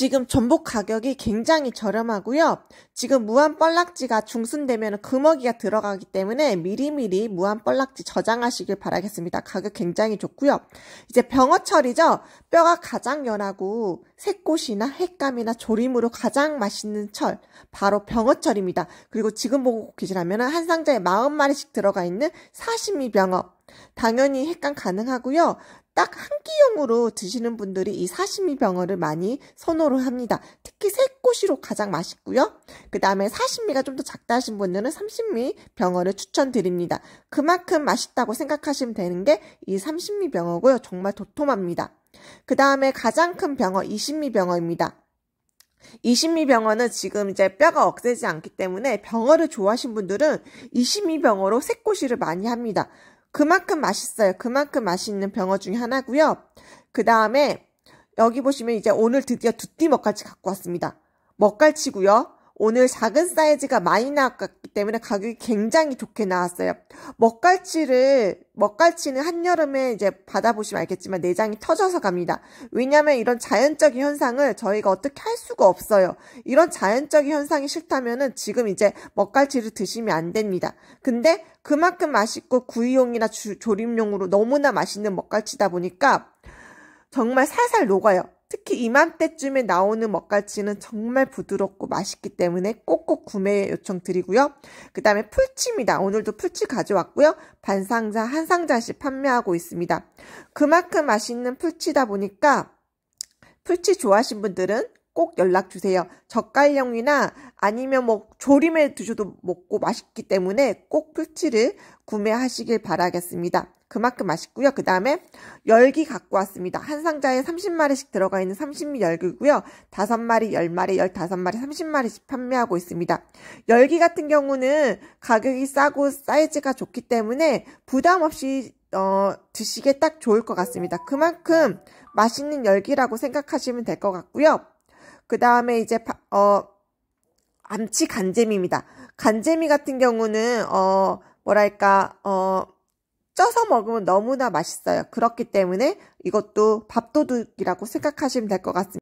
지금 전복 가격이 굉장히 저렴하고요. 지금 무한 뻘락지가 중순되면 금어기가 들어가기 때문에 미리미리 무한 뻘락지 저장하시길 바라겠습니다. 가격 굉장히 좋고요. 이제 병어철이죠. 뼈가 가장 연하고 새꽃이나 횟감이나 조림으로 가장 맛있는 철 바로 병어철입니다. 그리고 지금 보고 계시라면 한 상자에 40마리씩 들어가 있는 사시미 병어 당연히 횟감 가능하고요. 딱한 끼용으로 드시는 분들이 이 사시미 병어를 많이 선호를 합니다. 특히 새꼬시로 가장 맛있고요. 그 다음에 사시미가 좀 더 작다 하신 분들은 삼십미 병어를 추천드립니다. 그만큼 맛있다고 생각하시면 되는 게 이 삼십미 병어고요. 정말 도톰합니다. 그 다음에 가장 큰 병어 이십미 병어입니다. 이십미병어는 지금 이제 뼈가 억세지 않기 때문에 병어를 좋아하신 분들은 이십미병어로 새꼬시를 많이 합니다. 그만큼 맛있어요. 그만큼 맛있는 병어 중에 하나고요. 그 다음에 여기 보시면 이제 오늘 드디어 두띠 먹갈치 갖고 왔습니다. 먹갈치고요. 오늘 작은 사이즈가 많이 나왔기 때문에 가격이 굉장히 좋게 나왔어요. 먹갈치를 먹갈치는 한여름에 이제 받아보시면 알겠지만 내장이 터져서 갑니다. 왜냐하면 이런 자연적인 현상을 저희가 어떻게 할 수가 없어요. 이런 자연적인 현상이 싫다면은 지금 이제 먹갈치를 드시면 안 됩니다. 근데 그만큼 맛있고 구이용이나 조림용으로 너무나 맛있는 먹갈치다 보니까 정말 살살 녹아요. 특히 이맘때쯤에 나오는 먹갈치는 정말 부드럽고 맛있기 때문에 꼭꼭 구매 요청 드리고요. 그 다음에 풀치입니다 오늘도 풀치 가져왔고요. 반 상자, 한 상자씩 판매하고 있습니다. 그만큼 맛있는 풀치다 보니까 풀치 좋아하신 분들은 꼭 연락 주세요. 젓갈형이나 아니면 뭐 조림에 드셔도 먹고 맛있기 때문에 꼭 풀치를 구매하시길 바라겠습니다. 그만큼 맛있고요. 그 다음에 열기 갖고 왔습니다. 한 상자에 30마리씩 들어가 있는 30미 열기고요. 5마리, 10마리, 15마리, 30마리씩 판매하고 있습니다. 열기 같은 경우는 가격이 싸고 사이즈가 좋기 때문에 부담 없이 어, 드시게딱 좋을 것 같습니다. 그만큼 맛있는 열기라고 생각하시면 될 것 같고요. 그 다음에 이제 어 암치 간재미입니다간재미 같은 경우는 어 뭐랄까 어 쪄서 먹으면 너무나 맛있어요. 그렇기 때문에 이것도 밥도둑이라고 생각하시면 될 것 같습니다.